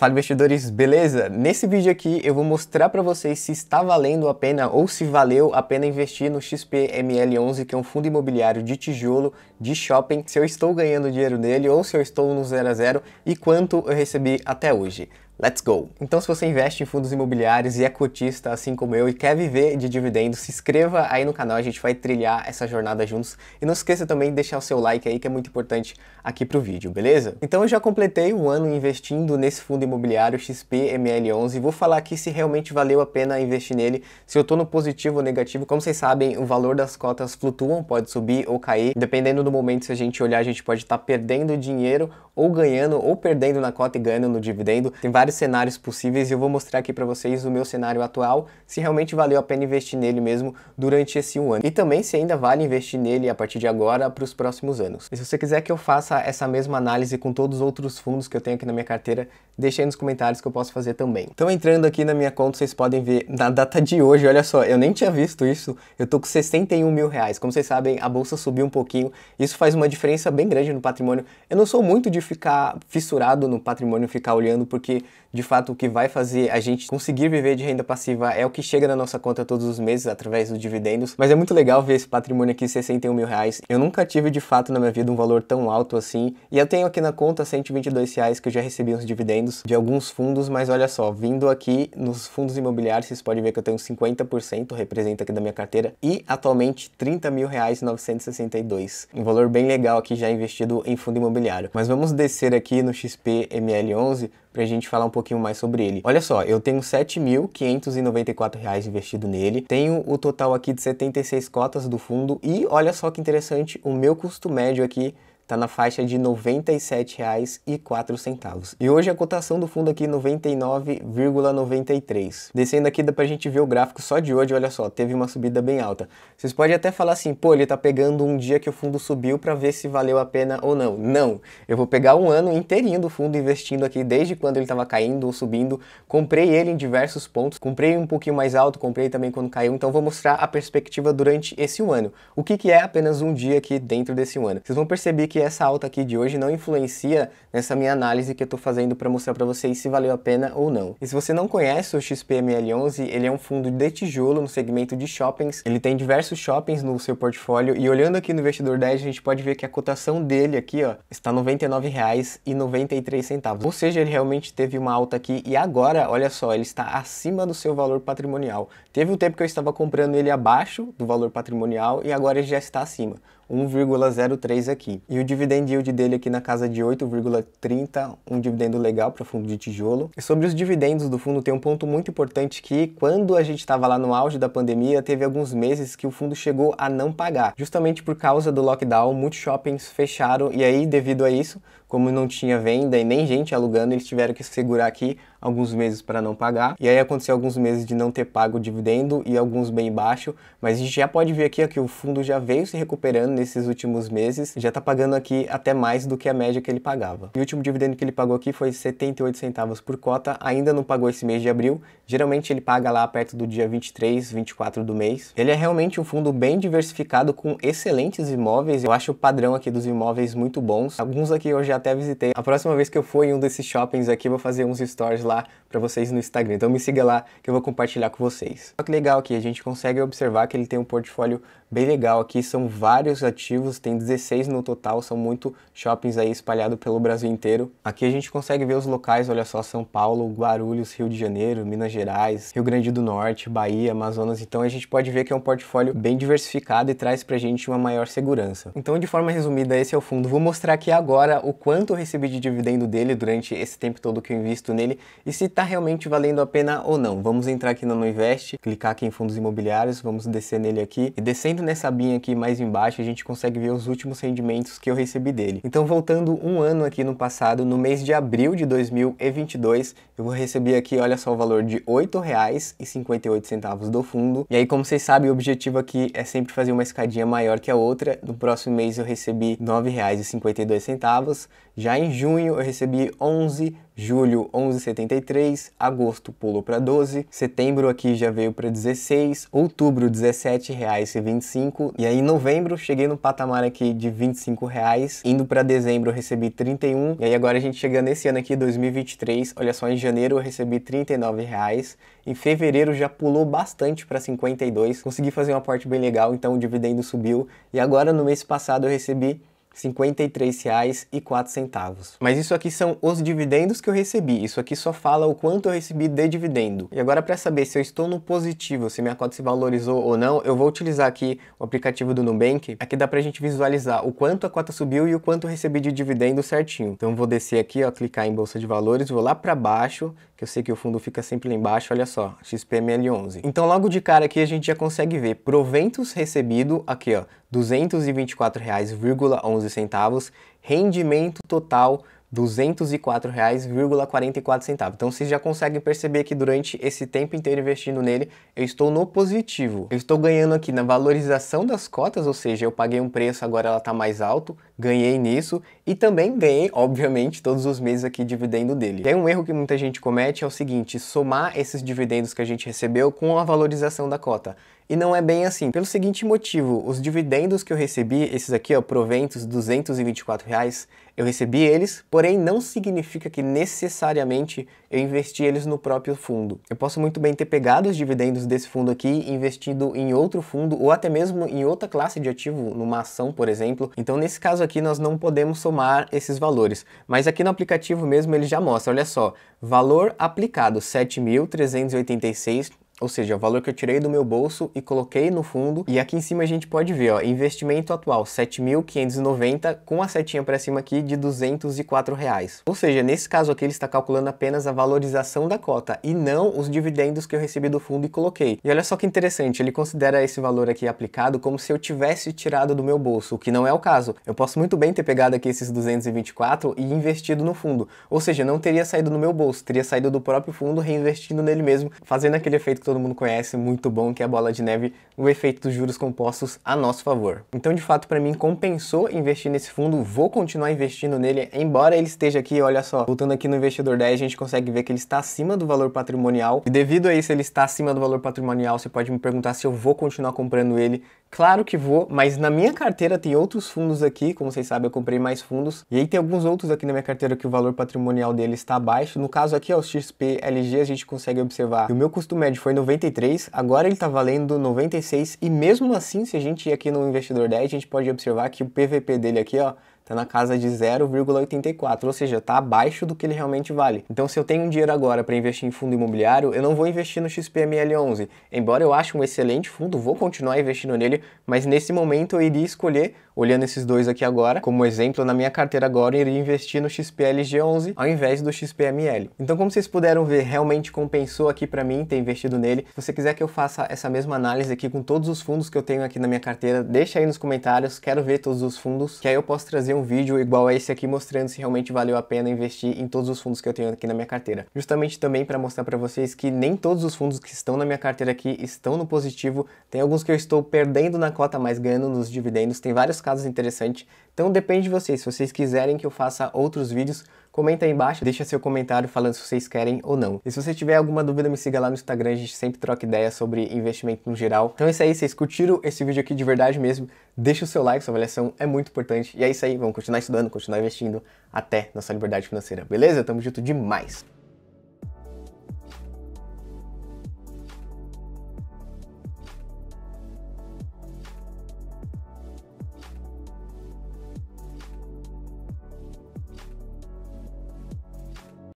Fala investidores, beleza? Nesse vídeo aqui eu vou mostrar para vocês se está valendo a pena ou se valeu a pena investir no XPML11, que é um fundo imobiliário de tijolo de shopping, se eu estou ganhando dinheiro nele ou se eu estou no zero a zero e quanto eu recebi até hoje. Let's go! Então, se você investe em fundos imobiliários e é cotista, assim como eu, e quer viver de dividendos, se inscreva aí no canal, a gente vai trilhar essa jornada juntos. E não esqueça também de deixar o seu like aí, que é muito importante aqui para o vídeo, beleza? Então, eu já completei um ano investindo nesse fundo imobiliário XPML11 e vou falar aqui se realmente valeu a pena investir nele, se eu estou no positivo ou negativo. Como vocês sabem, o valor das cotas flutuam, pode subir ou cair. Dependendo do momento, se a gente olhar, a gente pode estar tá perdendo dinheiro ou ganhando, ou perdendo na cota e ganhando no dividendo. Tem vários vários cenários possíveis e eu vou mostrar aqui para vocês o meu cenário atual, se realmente valeu a pena investir nele mesmo durante esse um ano. E também se ainda vale investir nele a partir de agora para os próximos anos. E se você quiser que eu faça essa mesma análise com todos os outros fundos que eu tenho aqui na minha carteira, deixe aí nos comentários que eu posso fazer também. Então entrando aqui na minha conta, vocês podem ver na data de hoje, olha só, eu nem tinha visto isso, eu tô com 61 mil reais. Como vocês sabem, a bolsa subiu um pouquinho, isso faz uma diferença bem grande no patrimônio. Eu não sou muito de ficar fissurado no patrimônio, ficar olhando, porque de fato o que vai fazer a gente conseguir viver de renda passiva é o que chega na nossa conta todos os meses através dos dividendos. Mas é muito legal ver esse patrimônio aqui, 61 mil reais. Eu nunca tive de fato na minha vida um valor tão alto assim. E eu tenho aqui na conta 122 reais que eu já recebi uns dividendos de alguns fundos, mas olha só, vindo aqui nos fundos imobiliários, vocês podem ver que eu tenho 50%, representa aqui da minha carteira, e atualmente 30 mil reais 962. Um valor bem legal aqui já investido em fundo imobiliário. Mas vamos descer aqui no XPML11 para a gente falar um pouquinho mais sobre ele. Olha só, eu tenho R$ 7.594 investido nele, tenho o total aqui de 76 cotas do fundo e olha só que interessante, o meu custo médio aqui está na faixa de R$ 97,04. E hoje a cotação do fundo aqui 99,93. Descendo aqui dá para a gente ver o gráfico só de hoje, olha só, teve uma subida bem alta. Vocês podem até falar assim, pô, ele está pegando um dia que o fundo subiu para ver se valeu a pena ou não. Não, eu vou pegar um ano inteirinho do fundo investindo aqui desde quando ele estava caindo ou subindo. Comprei ele em diversos pontos, comprei um pouquinho mais alto, comprei também quando caiu, então vou mostrar a perspectiva durante esse um ano. O que, que é apenas um dia aqui dentro desse um ano? Vocês vão perceber que que essa alta aqui de hoje não influencia nessa minha análise que eu estou fazendo para mostrar para vocês se valeu a pena ou não. E se você não conhece o XPML11, ele é um fundo de tijolo no segmento de shoppings. Ele tem diversos shoppings no seu portfólio e olhando aqui no investidor 10, a gente pode ver que a cotação dele aqui, ó, está R$ 99,93. Ou seja, ele realmente teve uma alta aqui e agora, olha só, ele está acima do seu valor patrimonial. Teve um tempo que eu estava comprando ele abaixo do valor patrimonial e agora ele já está acima. 1,03 aqui. E o dividend yield dele aqui na casa de 8,30, um dividendo legal para fundo de tijolo. E sobre os dividendos do fundo, tem um ponto muito importante que quando a gente estava lá no auge da pandemia, teve alguns meses que o fundo chegou a não pagar, justamente por causa do lockdown, muitos shoppings fecharam e aí devido a isso, como não tinha venda e nem gente alugando, eles tiveram que segurar aqui alguns meses para não pagar. E aí aconteceu alguns meses de não ter pago o dividendo e alguns bem baixo, mas a gente já pode ver aqui ó, que o fundo já veio se recuperando nesses últimos meses, já está pagando aqui até mais do que a média que ele pagava. E o último dividendo que ele pagou aqui foi 78 centavos por cota, ainda não pagou esse mês de abril, geralmente ele paga lá perto do dia 23, 24 do mês. Ele é realmente um fundo bem diversificado com excelentes imóveis, eu acho o padrão aqui dos imóveis muito bons. Alguns aqui eu já até visitei. A próxima vez que eu for em um desses shoppings aqui, eu vou fazer uns stories lá para vocês no Instagram. Então me siga lá que eu vou compartilhar com vocês. Olha que legal aqui, a gente consegue observar que ele tem um portfólio bem legal aqui, são vários ativos, tem 16 no total, são muito shoppings aí espalhados pelo Brasil inteiro. Aqui a gente consegue ver os locais, olha só, São Paulo, Guarulhos, Rio de Janeiro, Minas Gerais, Rio Grande do Norte, Bahia, Amazonas, então a gente pode ver que é um portfólio bem diversificado e traz pra gente uma maior segurança. Então de forma resumida, esse é o fundo, vou mostrar aqui agora o quanto eu recebi de dividendo dele durante esse tempo todo que eu invisto nele e se tá realmente valendo a pena ou não. Vamos entrar aqui no Invest, clicar aqui em fundos imobiliários, vamos descer nele aqui e descendo nessa abinha aqui mais embaixo, a gente consegue ver os últimos rendimentos que eu recebi dele. Então, voltando um ano aqui no passado, no mês de abril de 2022, eu vou receber aqui, olha só, o valor de R$ 8,58 do fundo. E aí, como vocês sabem, o objetivo aqui é sempre fazer uma escadinha maior que a outra. No próximo mês eu recebi R$ 9,52. Já em junho eu recebi R$ julho 11,73, agosto pulou para 12, setembro aqui já veio para 16, outubro R$ 17,25 e aí em novembro cheguei no patamar aqui de R$ 25, reais, indo para dezembro eu recebi 31 e aí agora a gente chegando nesse ano aqui 2023, olha só em janeiro eu recebi R$ 39 reais, em fevereiro já pulou bastante para 52, consegui fazer uma parte bem legal, então o dividendo subiu e agora no mês passado eu recebi R$ 53,04. Mas isso aqui são os dividendos que eu recebi. Isso aqui só fala o quanto eu recebi de dividendo. E agora para saber se eu estou no positivo, se minha cota se valorizou ou não, eu vou utilizar aqui o aplicativo do Nubank. Aqui dá pra gente visualizar o quanto a cota subiu e o quanto eu recebi de dividendo certinho. Então vou descer aqui, ó, clicar em bolsa de valores, vou lá para baixo que eu sei que o fundo fica sempre lá embaixo, olha só, XPML11. Então logo de cara aqui a gente já consegue ver proventos recebido, aqui ó, R$ 224,11, rendimento total R$ 204,44. Então vocês já conseguem perceber que durante esse tempo inteiro investindo nele, eu estou no positivo. Eu estou ganhando aqui na valorização das cotas, ou seja, eu paguei um preço, agora ela está mais alto, ganhei nisso e também ganhei, obviamente, todos os meses aqui dividendo dele. Tem um erro que muita gente comete é o seguinte, somar esses dividendos que a gente recebeu com a valorização da cota. E não é bem assim. Pelo seguinte motivo, os dividendos que eu recebi, esses aqui, ó, proventos, 224 reais, eu recebi eles, porém não significa que necessariamente eu investi eles no próprio fundo. Eu posso muito bem ter pegado os dividendos desse fundo aqui investindo investido em outro fundo ou até mesmo em outra classe de ativo, numa ação, por exemplo. Então, nesse caso aqui, nós não podemos somar esses valores. Mas aqui no aplicativo mesmo ele já mostra, olha só, valor aplicado 7.386 ou seja, é o valor que eu tirei do meu bolso e coloquei no fundo. E aqui em cima a gente pode ver, ó, investimento atual 7.590 com a setinha para cima aqui de 204 reais. Ou seja, nesse caso aqui ele está calculando apenas a valorização da cota e não os dividendos que eu recebi do fundo e coloquei. E olha só que interessante, ele considera esse valor aqui aplicado como se eu tivesse tirado do meu bolso, o que não é o caso. Eu posso muito bem ter pegado aqui esses 224 e investido no fundo. Ou seja, não teria saído no meu bolso, teria saído do próprio fundo reinvestindo nele mesmo, fazendo aquele efeito que todo mundo conhece muito bom, que é a bola de neve, o efeito dos juros compostos a nosso favor. Então, de fato, para mim compensou investir nesse fundo, vou continuar investindo nele, embora ele esteja aqui, olha só, voltando aqui no investidor 10, a gente consegue ver que ele está acima do valor patrimonial. E devido a isso, ele está acima do valor patrimonial, você pode me perguntar se eu vou continuar comprando ele Claro que vou, mas na minha carteira tem outros fundos aqui, como vocês sabem, eu comprei mais fundos. E aí tem alguns outros aqui na minha carteira que o valor patrimonial dele está baixo. No caso aqui, ó, os XPLG, a gente consegue observar que o meu custo médio foi 93, agora ele está valendo 96. E mesmo assim, se a gente ir aqui no Investidor 10, a gente pode observar que o PVP dele aqui, ó, está na casa de 0,84, ou seja, está abaixo do que ele realmente vale. Então, se eu tenho um dinheiro agora para investir em fundo imobiliário, eu não vou investir no XPML11. Embora eu ache um excelente fundo, vou continuar investindo nele, mas nesse momento eu iria escolher, olhando esses dois aqui agora, como exemplo, na minha carteira agora eu iria investir no XPLG11 ao invés do XPML. Então, como vocês puderam ver, realmente compensou aqui para mim ter investido nele. Se você quiser que eu faça essa mesma análise aqui com todos os fundos que eu tenho aqui na minha carteira, deixa aí nos comentários, quero ver todos os fundos, que aí eu posso trazer um um vídeo igual a esse aqui mostrando se realmente valeu a pena investir em todos os fundos que eu tenho aqui na minha carteira. Justamente também para mostrar para vocês que nem todos os fundos que estão na minha carteira aqui estão no positivo, tem alguns que eu estou perdendo na cota, mas ganhando nos dividendos, tem vários casos interessantes. Então depende de vocês, se vocês quiserem que eu faça outros vídeos Comenta aí embaixo, deixa seu comentário falando se vocês querem ou não. E se você tiver alguma dúvida, me siga lá no Instagram, a gente sempre troca ideia sobre investimento no geral. Então é isso aí, vocês curtiram esse vídeo aqui de verdade mesmo, deixa o seu like, sua avaliação é muito importante. E é isso aí, vamos continuar estudando, continuar investindo até nossa liberdade financeira, beleza? Tamo junto demais!